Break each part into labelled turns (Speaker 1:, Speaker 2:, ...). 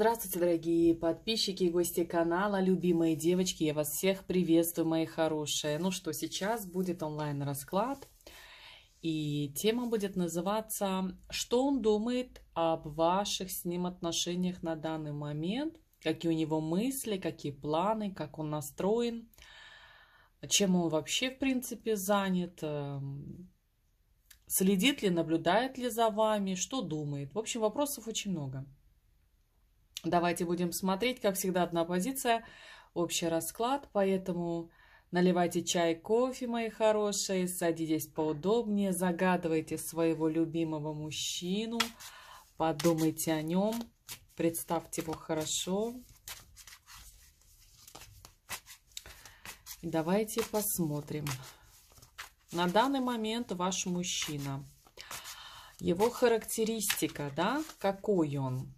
Speaker 1: Здравствуйте, дорогие подписчики и гости канала, любимые девочки, я вас всех приветствую, мои хорошие. Ну что, сейчас будет онлайн-расклад, и тема будет называться «Что он думает об ваших с ним отношениях на данный момент?» Какие у него мысли, какие планы, как он настроен, чем он вообще, в принципе, занят, эм, следит ли, наблюдает ли за вами, что думает. В общем, вопросов очень много. Давайте будем смотреть, как всегда, одна позиция, общий расклад, поэтому наливайте чай, кофе, мои хорошие, садитесь поудобнее, загадывайте своего любимого мужчину, подумайте о нем, представьте его хорошо. Давайте посмотрим. На данный момент ваш мужчина, его характеристика, да, какой он –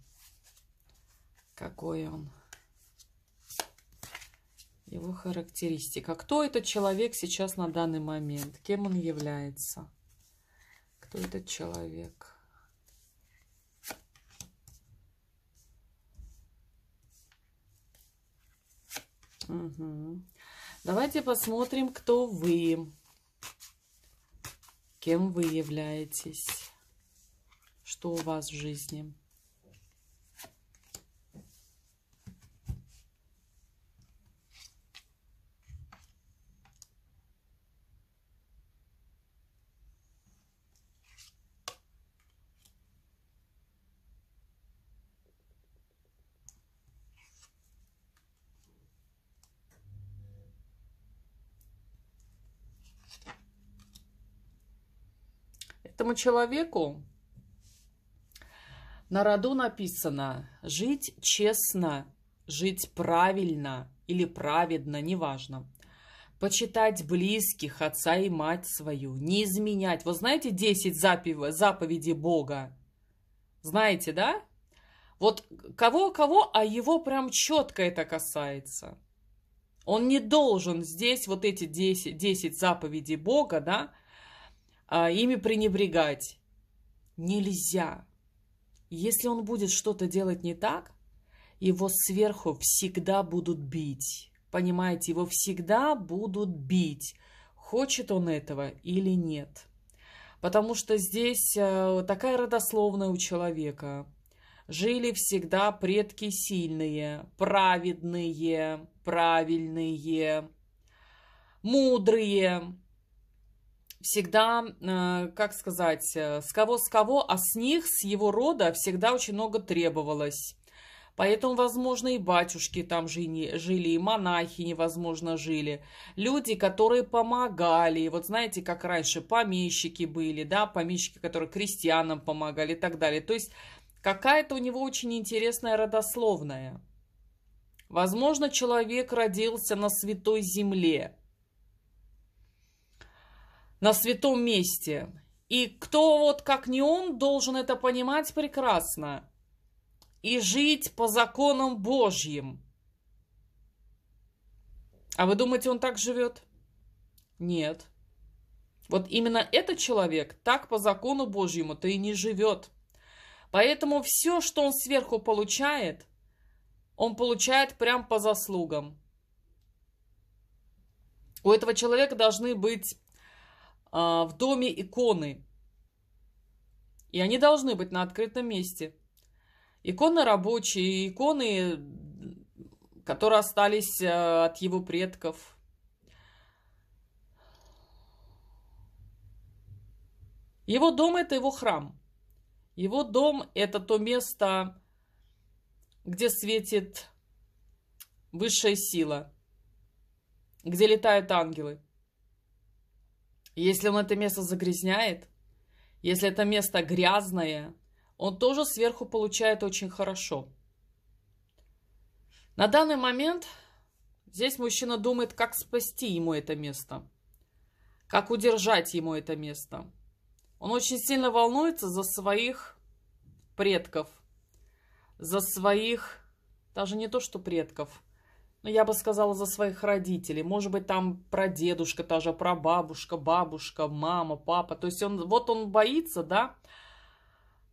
Speaker 1: какой он, его характеристика. Кто этот человек сейчас на данный момент? Кем он является? Кто этот человек? Угу. Давайте посмотрим, кто вы. Кем вы являетесь? Что у вас в жизни? Этому человеку на роду написано «жить честно», «жить правильно» или «праведно», неважно. Почитать близких, отца и мать свою, не изменять. Вот знаете 10 заповедей Бога? Знаете, да? Вот кого-кого, а его прям четко это касается. Он не должен здесь вот эти 10, 10 заповедей Бога, да, а, ими пренебрегать. Нельзя. Если он будет что-то делать не так, его сверху всегда будут бить. Понимаете, его всегда будут бить, хочет он этого или нет. Потому что здесь э, такая родословная у человека. Жили всегда предки сильные, праведные, правильные, мудрые, всегда, э, как сказать, э, с кого с кого, а с них, с его рода всегда очень много требовалось. Поэтому, возможно, и батюшки там жили, и монахи невозможно жили. Люди, которые помогали. Вот знаете, как раньше помещики были, да, помещики, которые крестьянам помогали и так далее. То есть какая-то у него очень интересная родословная. Возможно, человек родился на святой земле – на святом месте. И кто вот как не он должен это понимать прекрасно и жить по законам Божьим. А вы думаете, он так живет? Нет. Вот именно этот человек так по закону Божьему-то и не живет. Поэтому все, что он сверху получает, он получает прям по заслугам. У этого человека должны быть а, в доме иконы. И они должны быть на открытом месте. Иконы рабочие, иконы, которые остались а, от его предков. Его дом – это его храм. Его дом – это то место, где светит высшая сила, где летают ангелы. Если он это место загрязняет, если это место грязное, он тоже сверху получает очень хорошо. На данный момент здесь мужчина думает, как спасти ему это место, как удержать ему это место. Он очень сильно волнуется за своих предков, за своих, даже не то что предков, ну, я бы сказала, за своих родителей. Может быть, там прадедушка та же, прабабушка, бабушка, мама, папа. То есть он, вот он боится, да,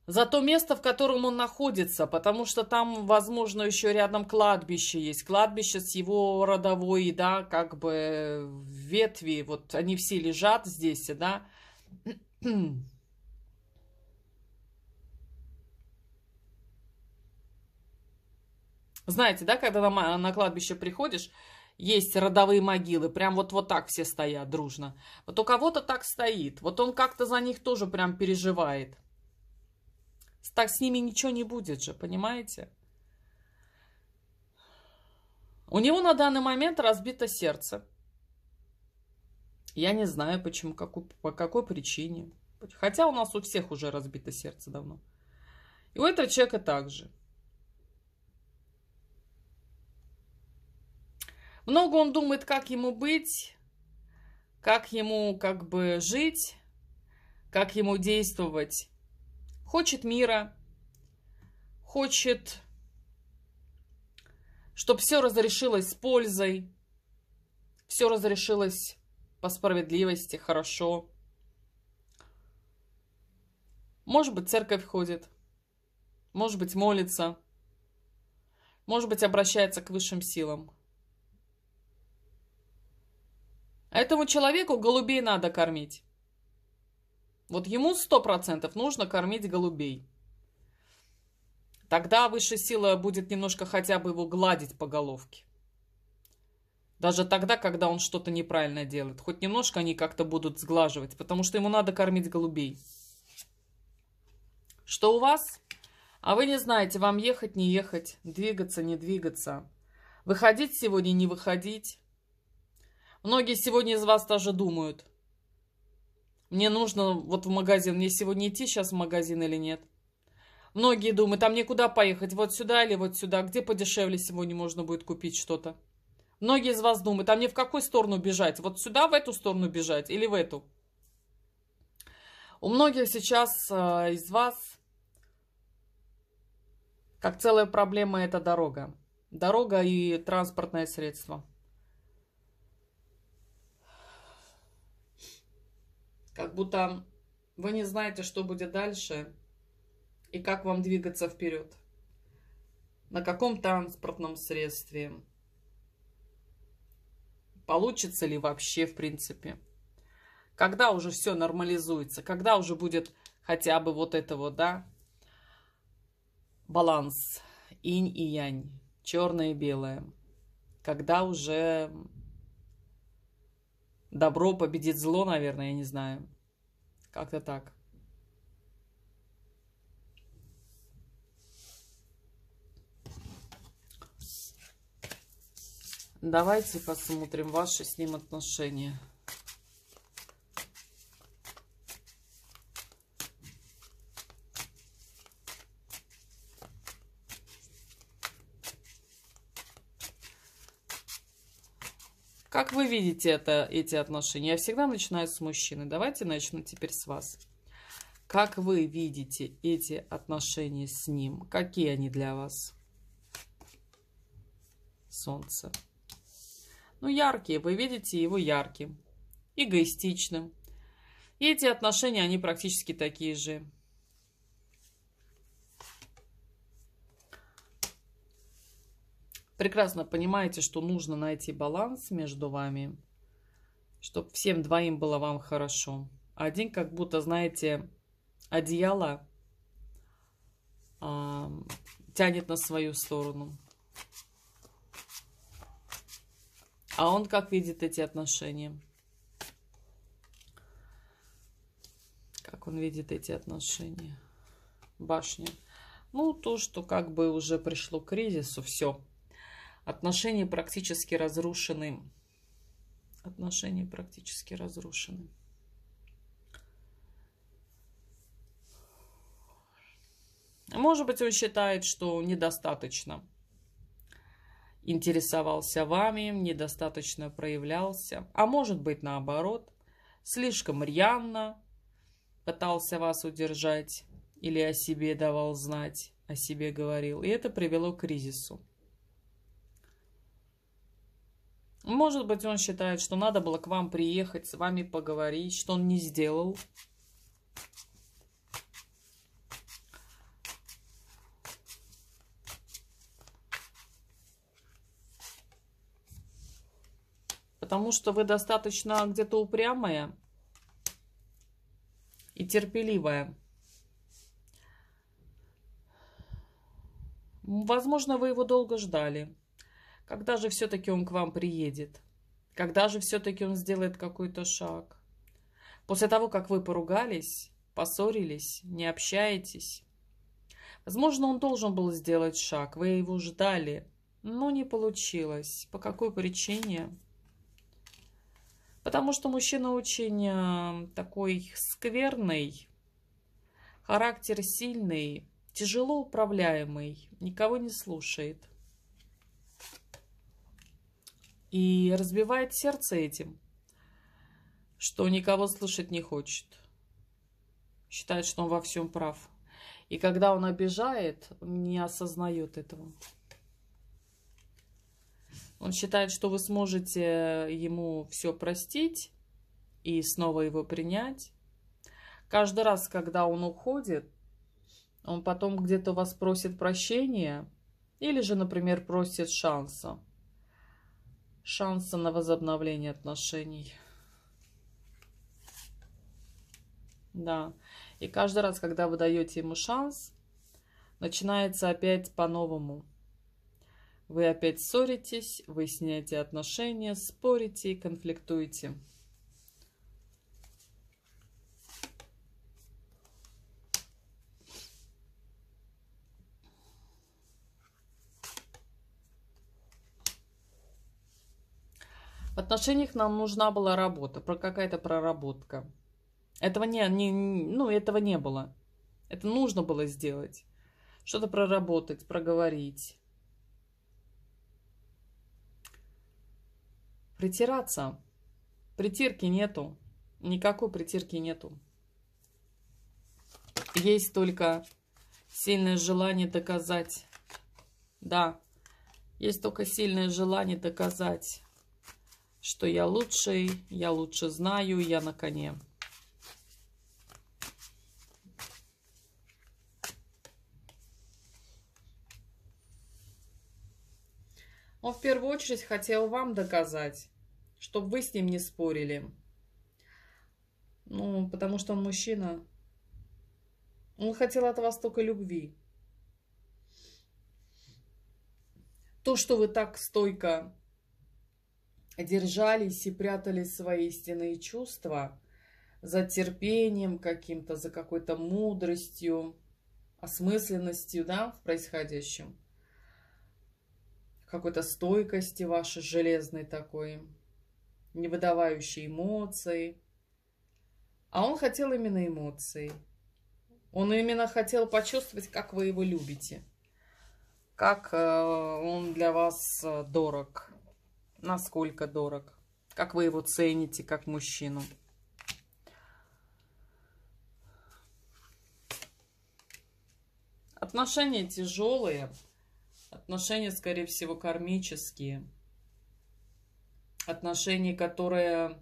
Speaker 1: за то место, в котором он находится, потому что там, возможно, еще рядом кладбище есть. Кладбище с его родовой, да, как бы ветви, вот они все лежат здесь, да. Знаете, да, когда на, на кладбище приходишь, есть родовые могилы, прям вот, вот так все стоят дружно. Вот у кого-то так стоит, вот он как-то за них тоже прям переживает. Так с ними ничего не будет же, понимаете? У него на данный момент разбито сердце. Я не знаю, почему, какую, по какой причине. Хотя у нас у всех уже разбито сердце давно. И у этого человека также. Много он думает, как ему быть, как ему как бы жить, как ему действовать. Хочет мира, хочет, чтобы все разрешилось с пользой, все разрешилось по справедливости, хорошо. Может быть, церковь ходит, может быть, молится, может быть, обращается к высшим силам – Этому человеку голубей надо кормить. Вот ему сто процентов нужно кормить голубей. Тогда высшая сила будет немножко хотя бы его гладить по головке. Даже тогда, когда он что-то неправильно делает. Хоть немножко они как-то будут сглаживать, потому что ему надо кормить голубей. Что у вас? А вы не знаете, вам ехать, не ехать, двигаться, не двигаться. Выходить сегодня, не выходить. Многие сегодня из вас тоже думают. Мне нужно вот в магазин. Мне сегодня идти сейчас в магазин или нет? Многие думают, там мне поехать? Вот сюда или вот сюда? Где подешевле сегодня можно будет купить что-то? Многие из вас думают, а мне в какую сторону бежать? Вот сюда, в эту сторону бежать или в эту? У многих сейчас э, из вас как целая проблема это дорога. Дорога и транспортное средство. будто вы не знаете, что будет дальше и как вам двигаться вперед. На каком транспортном средстве. Получится ли вообще, в принципе. Когда уже все нормализуется, когда уже будет хотя бы вот это вот, да, баланс инь и янь, черное и белое. Когда уже добро победит зло, наверное, я не знаю. Как-то так. Давайте посмотрим ваши с ним отношения. Как вы видите это, эти отношения? Я всегда начинаю с мужчины. Давайте начну теперь с вас. Как вы видите эти отношения с ним? Какие они для вас? Солнце. Ну, яркие. Вы видите его ярким, эгоистичным. И эти отношения, они практически такие же. прекрасно понимаете, что нужно найти баланс между вами, чтобы всем двоим было вам хорошо. Один как будто, знаете, одеяло а, тянет на свою сторону. А он как видит эти отношения? Как он видит эти отношения? Башня. Ну, то, что как бы уже пришло к кризису, все. Отношения практически разрушены. Отношения практически разрушены. Может быть, он считает, что недостаточно интересовался вами, недостаточно проявлялся. А может быть, наоборот, слишком рьяно пытался вас удержать или о себе давал знать, о себе говорил. И это привело к кризису. Может быть, он считает, что надо было к вам приехать, с вами поговорить, что он не сделал. Потому что вы достаточно где-то упрямая и терпеливая. Возможно, вы его долго ждали. Когда же все-таки он к вам приедет? Когда же все-таки он сделает какой-то шаг? После того, как вы поругались, поссорились, не общаетесь. Возможно, он должен был сделать шаг, вы его ждали, но не получилось. По какой причине? Потому что мужчина очень э, такой скверный, характер сильный, тяжело управляемый, никого не слушает и разбивает сердце этим, что никого слышать не хочет. Считает, что он во всем прав. И когда он обижает, он не осознает этого. Он считает, что вы сможете ему все простить и снова его принять. Каждый раз, когда он уходит, он потом где-то вас просит прощения или же, например, просит шанса шансы на возобновление отношений. Да. И каждый раз, когда вы даете ему шанс, начинается опять по-новому. Вы опять ссоритесь, выясняете отношения, спорите и конфликтуете. В отношениях нам нужна была работа, про какая-то проработка. Этого не, не, ну, этого не было. Это нужно было сделать. Что-то проработать, проговорить. Притираться. Притирки нету. Никакой притирки нету. Есть только сильное желание доказать. Да, есть только сильное желание доказать что я лучший, я лучше знаю, я на коне. Он в первую очередь хотел вам доказать, чтобы вы с ним не спорили. Ну, потому что он мужчина. Он хотел от вас только любви. То, что вы так стойко держались и прятали свои истинные чувства за терпением каким-то, за какой-то мудростью, осмысленностью да, в происходящем, какой-то стойкости вашей железной такой, не выдавающей эмоций. А он хотел именно эмоций. Он именно хотел почувствовать, как вы его любите, как э, он для вас э, дорог насколько дорог, как вы его цените как мужчину. Отношения тяжелые, отношения, скорее всего, кармические, отношения, которые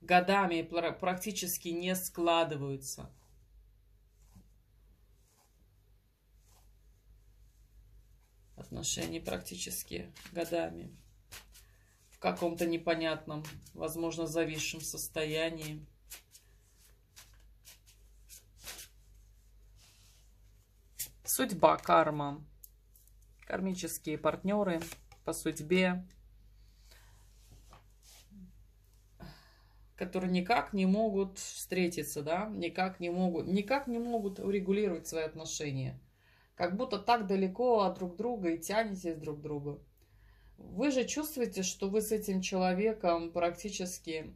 Speaker 1: годами практически не складываются. Отношения практически годами каком-то непонятном, возможно, зависшем состоянии. Судьба, карма, кармические партнеры по судьбе, которые никак не могут встретиться, да, никак не могут, никак не могут урегулировать свои отношения. Как будто так далеко от друг друга и тянетесь друг к другу. Вы же чувствуете, что вы с этим человеком практически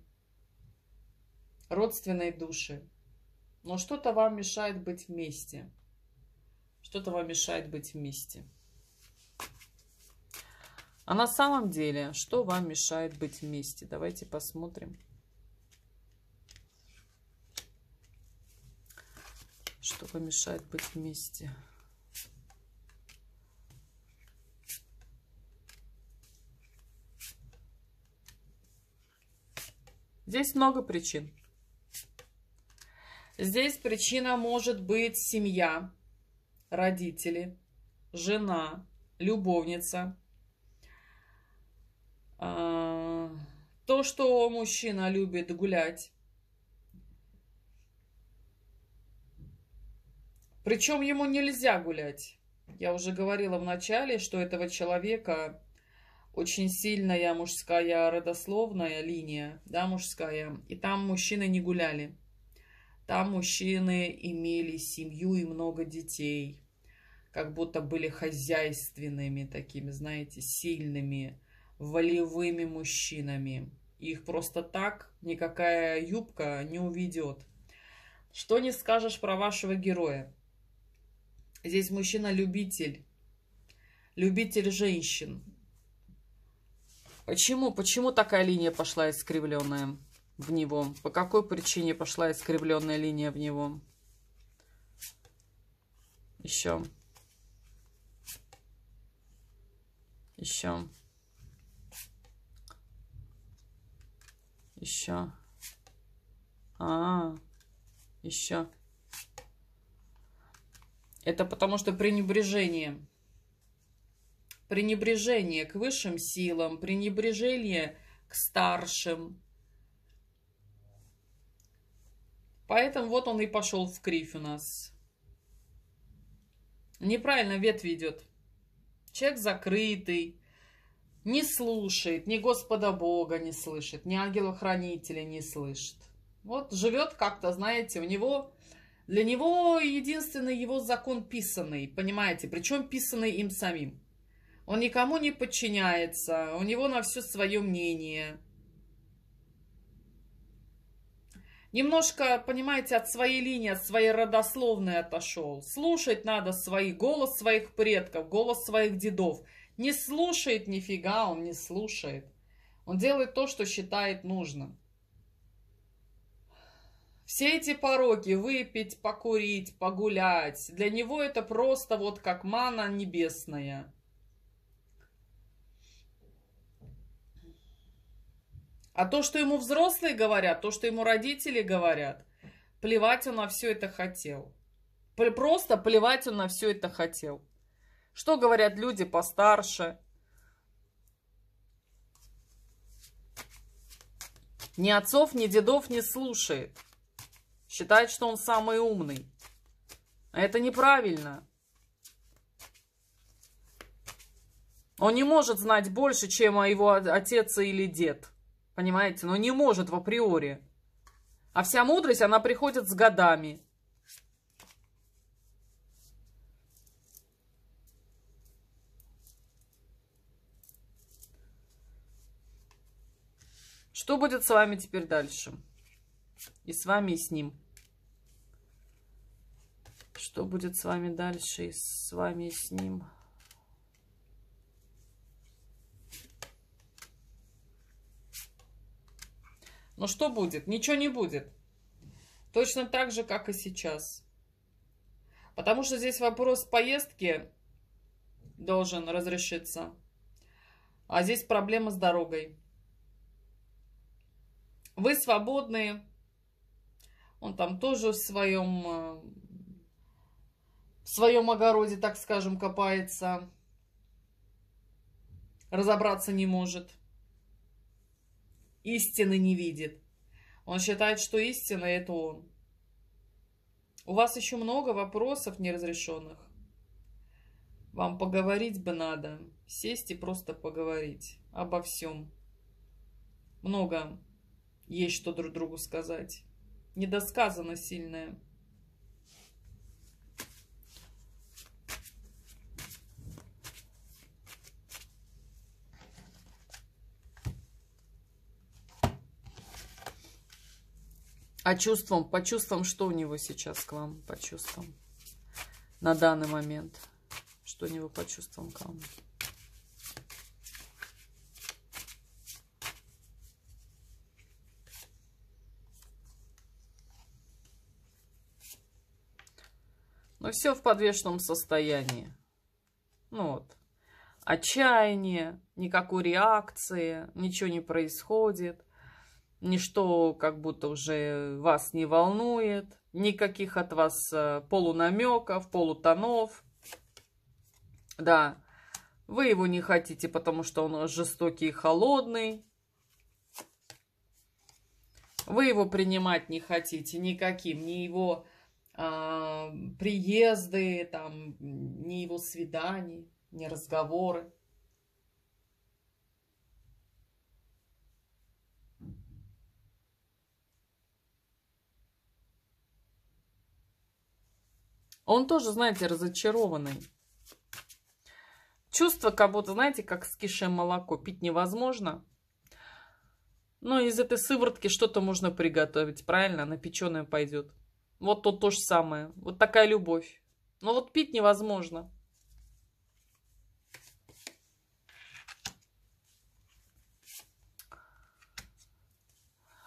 Speaker 1: родственной души. Но что-то вам мешает быть вместе. Что-то вам мешает быть вместе. А на самом деле, что вам мешает быть вместе? Давайте посмотрим. Что помешает быть вместе? Здесь много причин. Здесь причина может быть семья, родители, жена, любовница. А, то, что мужчина любит гулять. Причем ему нельзя гулять. Я уже говорила в начале, что этого человека очень сильная мужская родословная линия, да, мужская, и там мужчины не гуляли. Там мужчины имели семью и много детей, как будто были хозяйственными такими, знаете, сильными, волевыми мужчинами. Их просто так никакая юбка не уведет. Что не скажешь про вашего героя? Здесь мужчина-любитель, любитель женщин, Почему? Почему такая линия пошла искривленная в него? По какой причине пошла искривленная линия в него? Еще. Еще. Еще. А, -а, -а. еще. Это потому что пренебрежение пренебрежение к высшим силам, пренебрежение к старшим. Поэтому вот он и пошел в кривь у нас. Неправильно ветви ведет. Человек закрытый, не слушает, ни Господа Бога не слышит, ни ангела-хранителя не слышит. Вот живет как-то, знаете, у него, для него единственный его закон писанный, понимаете, причем писанный им самим. Он никому не подчиняется, у него на все свое мнение. Немножко, понимаете, от своей линии, от своей родословной отошел. Слушать надо свои, голос своих предков, голос своих дедов. Не слушает нифига, он не слушает. Он делает то, что считает нужным. Все эти пороки, выпить, покурить, погулять, для него это просто вот как мана небесная. А то, что ему взрослые говорят, то, что ему родители говорят, плевать он на все это хотел. Просто плевать он на все это хотел. Что говорят люди постарше? Ни отцов, ни дедов не слушает. Считает, что он самый умный. А это неправильно. Он не может знать больше, чем о его отец или дед. Понимаете? Но не может в априори. А вся мудрость, она приходит с годами. Что будет с вами теперь дальше? И с вами, и с ним. Что будет с вами дальше, и с вами, и с ним? Но ну, что будет? Ничего не будет. Точно так же, как и сейчас. Потому что здесь вопрос поездки должен разрешиться. А здесь проблема с дорогой. Вы свободны. Он там тоже в своем, э, в своем огороде, так скажем, копается. Разобраться не может истины не видит. Он считает, что истина – это он. У вас еще много вопросов неразрешенных. Вам поговорить бы надо. Сесть и просто поговорить обо всем. Много есть что друг другу сказать. Недосказано сильное. По чувствам, по чувствам, что у него сейчас к вам, по чувствам? На данный момент. Что у него по чувствам к вам? Ну все в подвешенном состоянии. Ну вот. Отчаяние, никакой реакции, ничего не происходит. Ничто как будто уже вас не волнует. Никаких от вас э, полунамеков, полутонов. Да, вы его не хотите, потому что он жестокий и холодный. Вы его принимать не хотите никаким, ни его а, приезды, там, ни его свиданий, ни разговоры. Он тоже, знаете, разочарованный. Чувство как будто, знаете, как с кише молоко. Пить невозможно. Но из этой сыворотки что-то можно приготовить, правильно? Она печеная пойдет. Вот то, то же самое. Вот такая любовь. Но вот пить невозможно.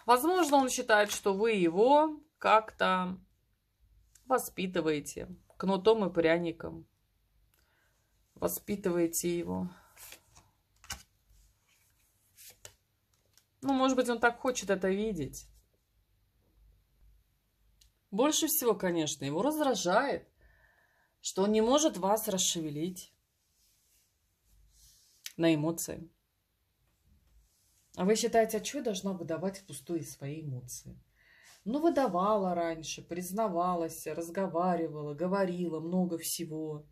Speaker 1: Возможно, он считает, что вы его как-то Воспитываете кнутом и пряником. Воспитываете его. Ну, может быть, он так хочет это видеть. Больше всего, конечно, его раздражает, что он не может вас расшевелить на эмоции. А вы считаете, а что я должна выдавать в пустые свои эмоции? но ну, выдавала раньше, признавалась, разговаривала, говорила много всего.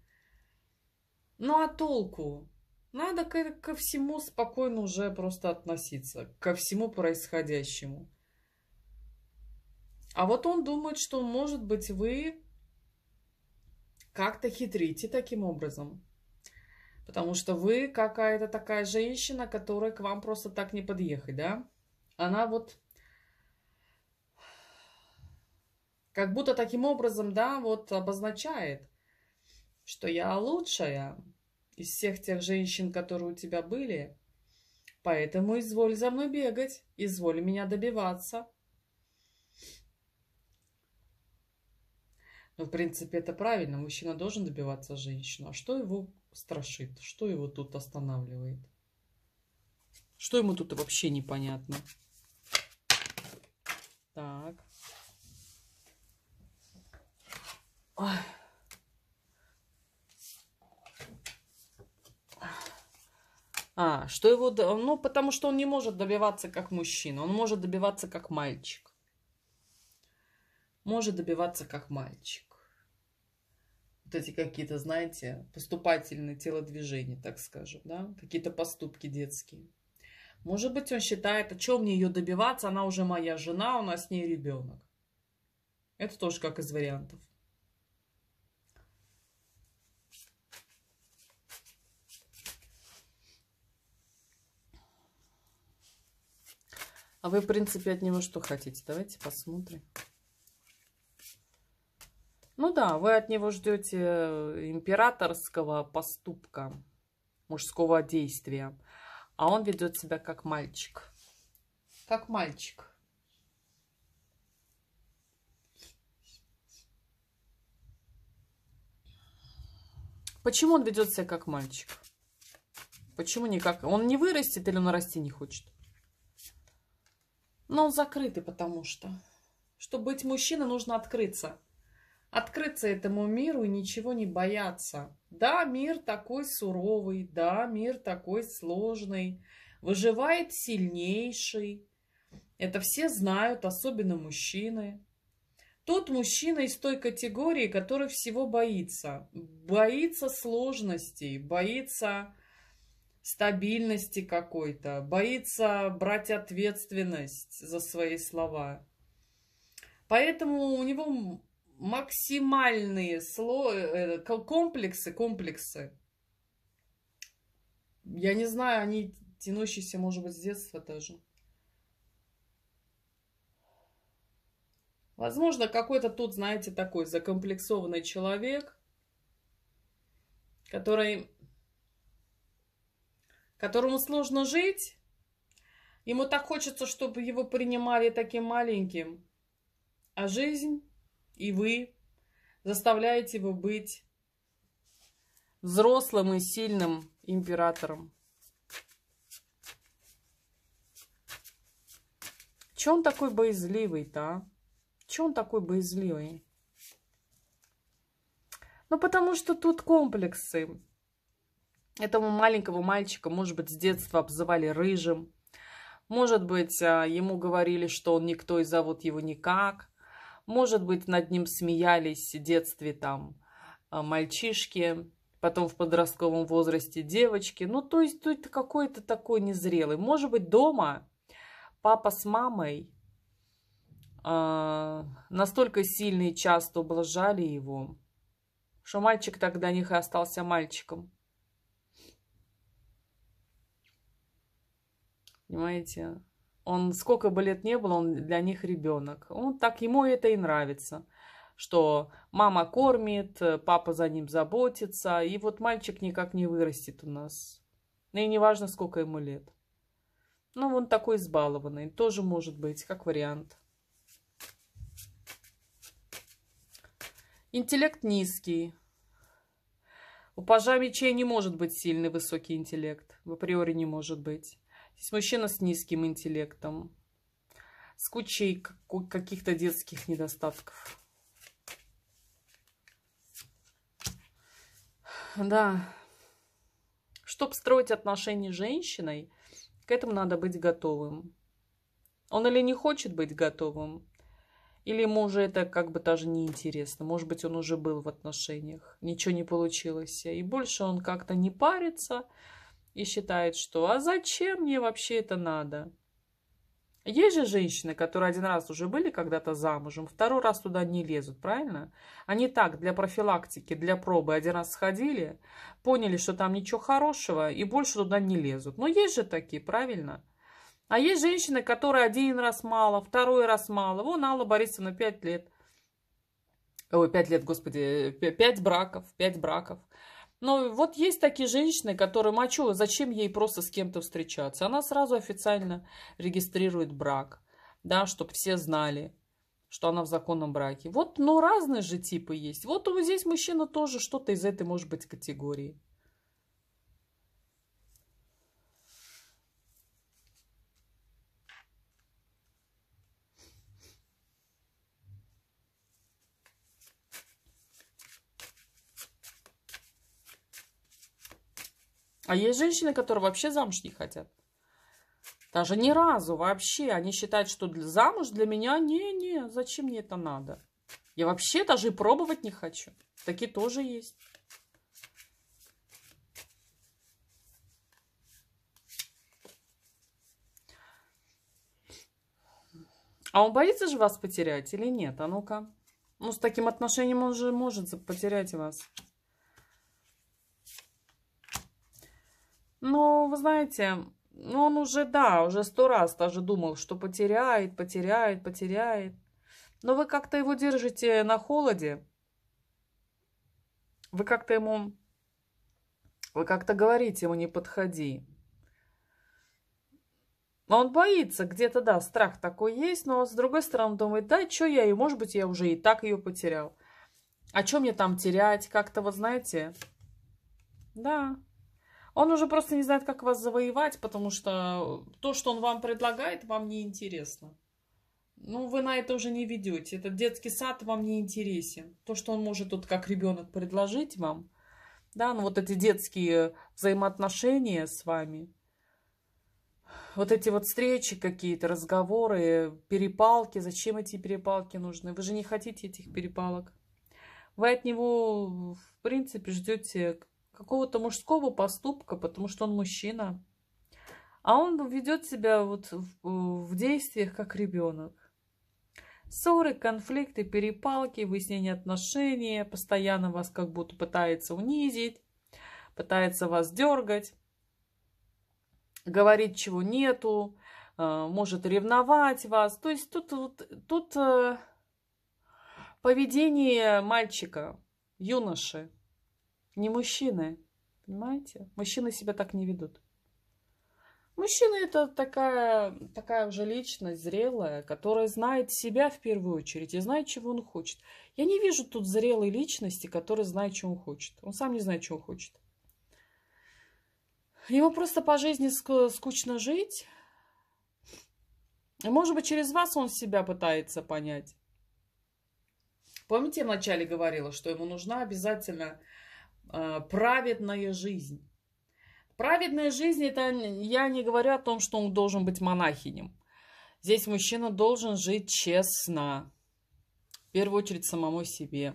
Speaker 1: Ну а толку? Надо ко, ко всему спокойно уже просто относиться, ко всему происходящему. А вот он думает, что, может быть, вы как-то хитрите таким образом. Потому что вы какая-то такая женщина, которая к вам просто так не подъехать, да? Она вот Как будто таким образом, да, вот обозначает, что я лучшая из всех тех женщин, которые у тебя были. Поэтому изволь за мной бегать, изволь меня добиваться. Ну, в принципе, это правильно. Мужчина должен добиваться женщину. А что его страшит? Что его тут останавливает? Что ему тут вообще непонятно? Так. А, что его... Ну, потому что он не может добиваться как мужчина. Он может добиваться как мальчик. Может добиваться как мальчик. Вот эти какие-то, знаете, поступательные телодвижения, так скажем, да? Какие-то поступки детские. Может быть, он считает, о а чем мне ее добиваться, она уже моя жена, у нас с ней ребенок. Это тоже как из вариантов. А вы, в принципе, от него что хотите? Давайте посмотрим. Ну да, вы от него ждете э, императорского поступка, мужского действия. А он ведет себя как мальчик. Как мальчик. Почему он ведет себя как мальчик? Почему никак? Он не вырастет или он расти не хочет? Но он закрытый, потому что. Чтобы быть мужчиной, нужно открыться. Открыться этому миру и ничего не бояться. Да, мир такой суровый, да, мир такой сложный. Выживает сильнейший. Это все знают, особенно мужчины. Тот мужчина из той категории, который всего боится. Боится сложностей, боится стабильности какой-то, боится брать ответственность за свои слова. Поэтому у него максимальные сло... Э, комплексы, комплексы. Я не знаю, они тянущиеся, может быть, с детства тоже. Возможно, какой-то тут, знаете, такой закомплексованный человек, который которому сложно жить, ему так хочется, чтобы его принимали таким маленьким, а жизнь и вы заставляете его быть взрослым и сильным императором. Чем он такой боязливый-то, Чем он такой боязливый? Ну, потому что тут комплексы. Этому маленького мальчика, может быть, с детства обзывали рыжим. Может быть, а, ему говорили, что он никто и зовут его никак. Может быть, над ним смеялись в детстве там а, мальчишки, потом в подростковом возрасте девочки. Ну, то есть тут какой-то такой незрелый. Может быть, дома папа с мамой э, настолько сильно и часто ублажали его, что мальчик тогда них и остался мальчиком. Понимаете? Он сколько бы лет не был, он для них ребенок. Он ну, так ему это и нравится, что мама кормит, папа за ним заботится, и вот мальчик никак не вырастет у нас. Ну и неважно, сколько ему лет. Ну, он такой избалованный, тоже может быть, как вариант. Интеллект низкий. У пажа мечей не может быть сильный высокий интеллект. В априори не может быть. Здесь мужчина с низким интеллектом, с кучей каких-то детских недостатков. Да, чтобы строить отношения с женщиной, к этому надо быть готовым. Он или не хочет быть готовым, или ему уже это как бы даже не интересно. Может быть, он уже был в отношениях, ничего не получилось. И больше он как-то не парится, и считает, что «а зачем мне вообще это надо?» Есть же женщины, которые один раз уже были когда-то замужем, второй раз туда не лезут, правильно? Они так, для профилактики, для пробы один раз сходили, поняли, что там ничего хорошего, и больше туда не лезут. Но есть же такие, правильно? А есть женщины, которые один раз мало, второй раз мало. Вон Алла Борисовна пять лет. Ой, пять лет, господи, пять браков, пять браков. Но вот есть такие женщины, которым, а что, зачем ей просто с кем-то встречаться? Она сразу официально регистрирует брак, да, чтобы все знали, что она в законном браке. Вот, но ну, разные же типы есть. Вот здесь мужчина тоже что-то из этой, может быть, категории. А есть женщины, которые вообще замуж не хотят. Даже ни разу вообще. Они считают, что замуж для меня, не-не, зачем мне это надо? Я вообще даже и пробовать не хочу. Такие тоже есть. А он боится же вас потерять или нет? А ну-ка. Ну, с таким отношением он же может потерять вас. Но, ну, вы знаете, ну, он уже, да, уже сто раз даже думал, что потеряет, потеряет, потеряет. Но вы как-то его держите на холоде. Вы как-то ему... Вы как-то говорите ему, не подходи. он боится, где-то, да, страх такой есть, но с другой стороны думает, да, что я и может быть, я уже и так ее потерял. А что мне там терять? Как-то, вот знаете, да, он уже просто не знает, как вас завоевать, потому что то, что он вам предлагает, вам неинтересно. Ну, вы на это уже не ведете. Этот детский сад вам не интересен. То, что он может тут как ребенок предложить вам, да, ну вот эти детские взаимоотношения с вами, вот эти вот встречи какие-то, разговоры, перепалки, зачем эти перепалки нужны? Вы же не хотите этих перепалок. Вы от него, в принципе, ждете какого-то мужского поступка, потому что он мужчина. А он ведет себя вот в, э, в действиях как ребенок. Ссоры, конфликты, перепалки, выяснение отношений, постоянно вас как будто пытается унизить, пытается вас дергать, говорить чего нету, э, может ревновать вас. То есть тут, вот, тут э, поведение мальчика, юноши, не мужчины, понимаете? Мужчины себя так не ведут. Мужчина это такая, такая уже личность зрелая, которая знает себя в первую очередь и знает, чего он хочет. Я не вижу тут зрелой личности, которая знает, чего он хочет. Он сам не знает, чего он хочет. Ему просто по жизни скучно жить. Может быть, через вас он себя пытается понять. Помните, я вначале говорила, что ему нужна обязательно Э, праведная жизнь. Праведная жизнь, это я не говорю о том, что он должен быть монахинем. Здесь мужчина должен жить честно. В первую очередь самому себе.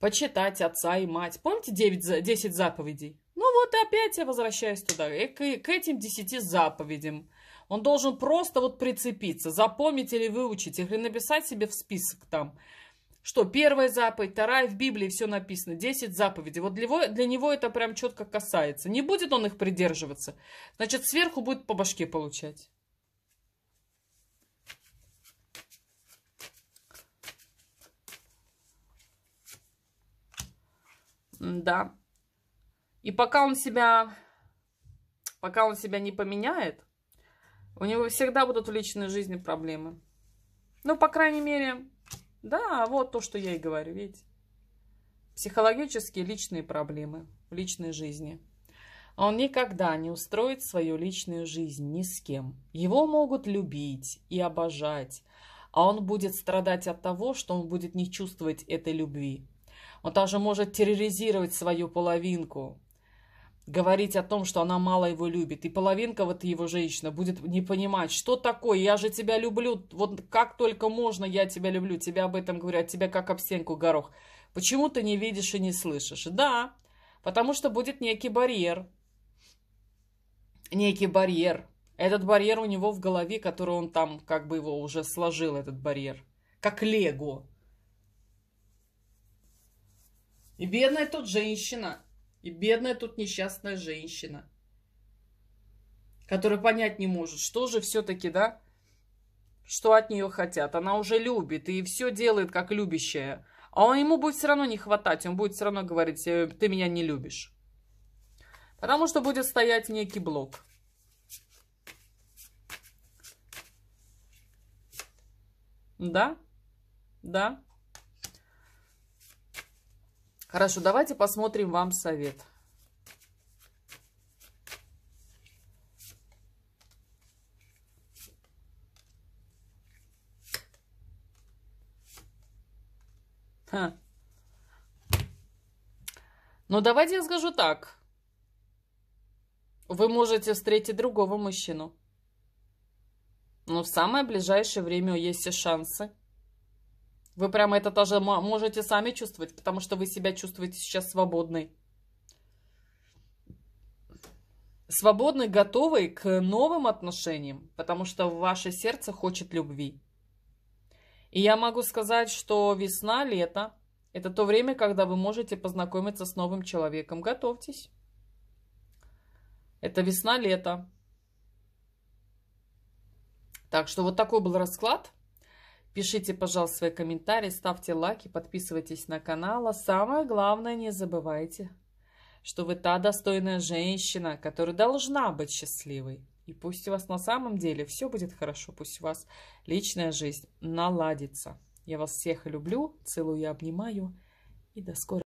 Speaker 1: Почитать отца и мать. Помните 9, 10 заповедей? Ну вот и опять я возвращаюсь туда, и э, к, к этим 10 заповедям. Он должен просто вот прицепиться, запомнить или выучить или написать себе в список там – что первая заповедь, вторая, в Библии все написано, 10 заповедей. Вот для него, для него это прям четко касается. Не будет он их придерживаться, значит, сверху будет по башке получать. Да. И пока он себя, пока он себя не поменяет, у него всегда будут в личной жизни проблемы. Ну, по крайней мере, да, а вот то, что я и говорю, видите. Психологические личные проблемы в личной жизни. Он никогда не устроит свою личную жизнь ни с кем. Его могут любить и обожать, а он будет страдать от того, что он будет не чувствовать этой любви. Он даже может терроризировать свою половинку, говорить о том, что она мало его любит. И половинка, вот его женщина, будет не понимать, что такое, я же тебя люблю, вот как только можно я тебя люблю, тебя об этом говорят, тебя как об стенку горох. Почему ты не видишь и не слышишь? Да, потому что будет некий барьер. Некий барьер. Этот барьер у него в голове, который он там, как бы его уже сложил, этот барьер. Как лего. И бедная тут женщина, и бедная тут несчастная женщина, которая понять не может, что же все-таки, да, что от нее хотят. Она уже любит и все делает как любящая. А он, ему будет все равно не хватать, он будет все равно говорить, «Э, ты меня не любишь. Потому что будет стоять некий блок. Да? Да? Хорошо, давайте посмотрим вам совет. Ха. Ну, давайте я скажу так. Вы можете встретить другого мужчину. Но в самое ближайшее время есть все шансы вы прямо это тоже можете сами чувствовать, потому что вы себя чувствуете сейчас свободной. Свободной, готовой к новым отношениям, потому что ваше сердце хочет любви. И я могу сказать, что весна, лето – это то время, когда вы можете познакомиться с новым человеком. Готовьтесь. Это весна, лето. Так что вот такой был расклад – Пишите, пожалуйста, свои комментарии, ставьте лайки, подписывайтесь на канал. А самое главное, не забывайте, что вы та достойная женщина, которая должна быть счастливой. И пусть у вас на самом деле все будет хорошо, пусть у вас личная жизнь наладится. Я вас всех люблю, целую и обнимаю. И до скорого.